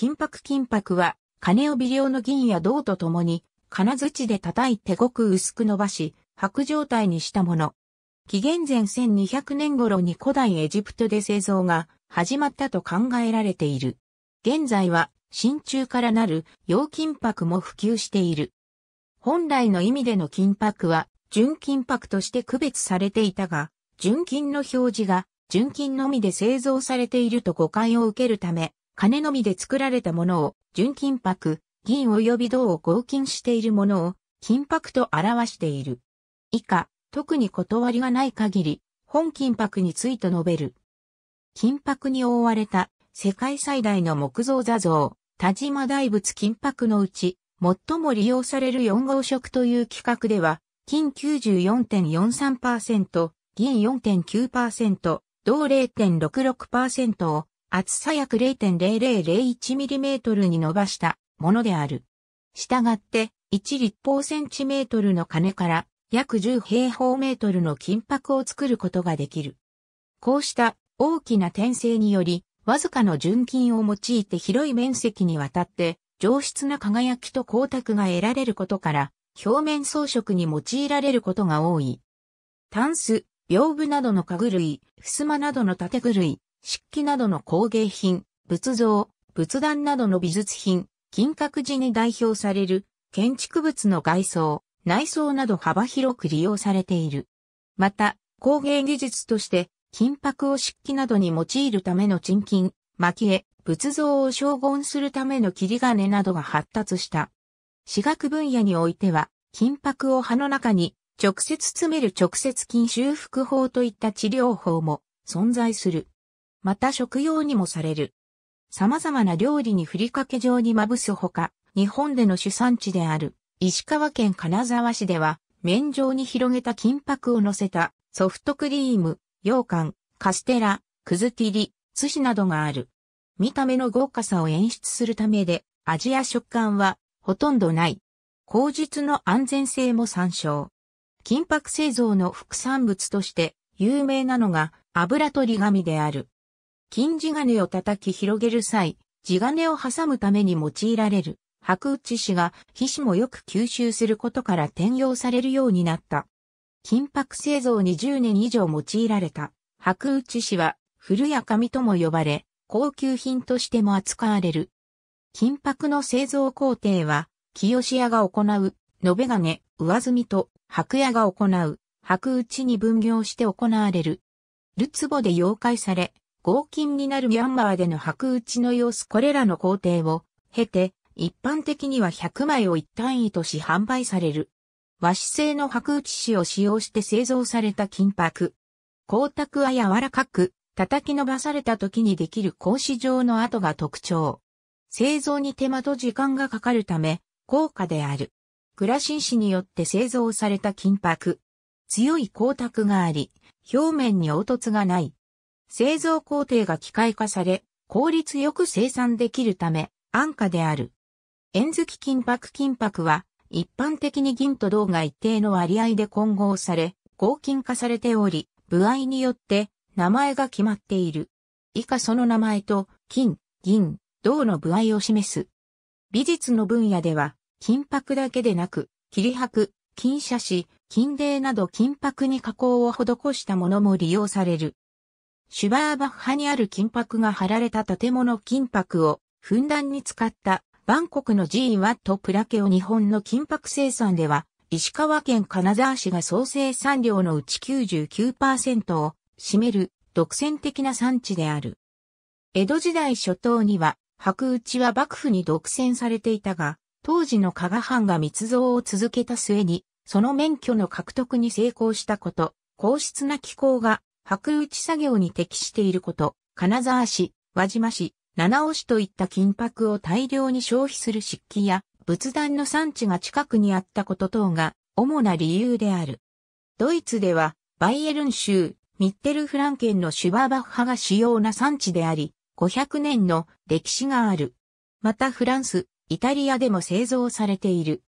金箔金箔は、金を微量の銀や銅と共に、金槌で叩いてごく薄く伸ばし、白状態にしたもの。紀元前1200年頃に古代エジプトで製造が始まったと考えられている。現在は真鍮からなる洋金箔も普及している。本来の意味での金箔は純金箔として区別されていたが、純金の表示が純金のみで製造されていると誤解を受けるため、金のみで作られたものを、純金箔、銀及び銅を合金しているものを、金箔と表している。以下、特に断りがない限り、本金箔について述べる。金箔に覆われた、世界最大の木造座像、田島大仏金箔のうち、最も利用される4号色という規格では、金94.43%、銀4.9%、銅0.66%を厚さ約 0.0001mm に伸ばしたものである。したがって、1立方センチメートルの金から約10平方メートルの金箔を作ることができる。こうした大きな転生により、わずかの純金を用いて広い面積にわたって、上質な輝きと光沢が得られることから、表面装飾に用いられることが多い。タンス、屏風などの家具類、襖などの縦具類、漆器などの工芸品、仏像、仏壇などの美術品、金閣寺に代表される建築物の外装、内装など幅広く利用されている。また、工芸技術として金箔を漆器などに用いるための沈金、蒔絵、仏像を消耗するための切り金などが発達した。私学分野においては、金箔を葉の中に直接詰める直接金修復法といった治療法も存在する。また食用にもされる。様々な料理にふりかけ状にまぶすほか、日本での主産地である石川県金沢市では、面状に広げた金箔を乗せたソフトクリーム、羊羹、カステラ、くずきり、寿司などがある。見た目の豪華さを演出するためで、味や食感はほとんどない。口実の安全性も参照。金箔製造の副産物として有名なのが油取り紙である。金地金を叩き広げる際、地金を挟むために用いられる白内紙が皮脂もよく吸収することから転用されるようになった。金箔製造に10年以上用いられた白内紙は古や紙とも呼ばれ、高級品としても扱われる。金箔の製造工程は、清屋が行う、延べ金、上積みと、白屋が行う、白内に分業して行われる。るつぼで溶解され、合金になるミャンマーでの白打ちの様子これらの工程を経て、一般的には100枚を一単位とし販売される。和紙製の白打ち紙を使用して製造された金箔。光沢は柔らかく、叩き伸ばされた時にできる格子状の跡が特徴。製造に手間と時間がかかるため、高価である。グラシン紙によって製造された金箔。強い光沢があり、表面に凹凸がない。製造工程が機械化され、効率よく生産できるため、安価である。円月金箔金箔は、一般的に銀と銅が一定の割合で混合され、合金化されており、部合によって名前が決まっている。以下その名前と、金、銀、銅の部合を示す。美術の分野では、金箔だけでなく、切箔、金写紙、金泥など金箔に加工を施したものも利用される。シュバーバッハにある金箔が貼られた建物金箔をふんだんに使ったバンコクの g 院は？と、プラケを日本の金箔生産では石川県金沢市が総生産量のうち99%を占める独占的な産地である。江戸時代初頭には白内は幕府に独占されていたが、当時の加賀藩が密造を続けた末に、その免許の獲得に成功したこと、皇室な機構が白打ち作業に適していること、金沢市、輪島市、七尾市といった金箔を大量に消費する漆器や仏壇の産地が近くにあったこと等が主な理由である。ドイツではバイエルン州、ミッテルフランケンのシュバーバッハが主要な産地であり、500年の歴史がある。またフランス、イタリアでも製造されている。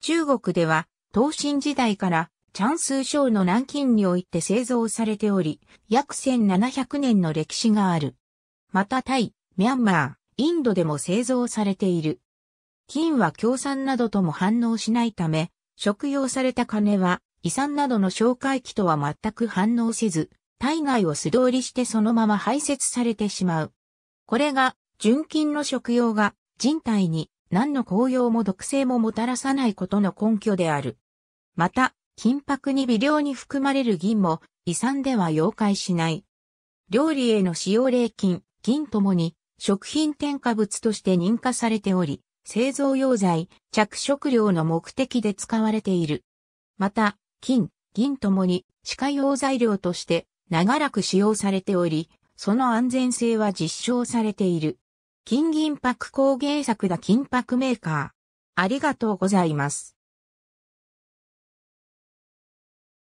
中国では、東進時代からチャンスーの南京において製造されており、約1700年の歴史がある。またタイ、ミャンマー、インドでも製造されている。金は共産などとも反応しないため、食用された金は遺産などの紹介機とは全く反応せず、体外を素通りしてそのまま排泄されてしまう。これが、純金の食用が人体に何の効用も毒性ももたらさないことの根拠である。また、金箔に微量に含まれる銀も、遺産では溶解しない。料理への使用礼金、銀ともに、食品添加物として認可されており、製造用剤、着色料の目的で使われている。また、金、銀ともに、歯科用材料として長らく使用されており、その安全性は実証されている。金銀箔工芸作だ金箔メーカー。ありがとうございます。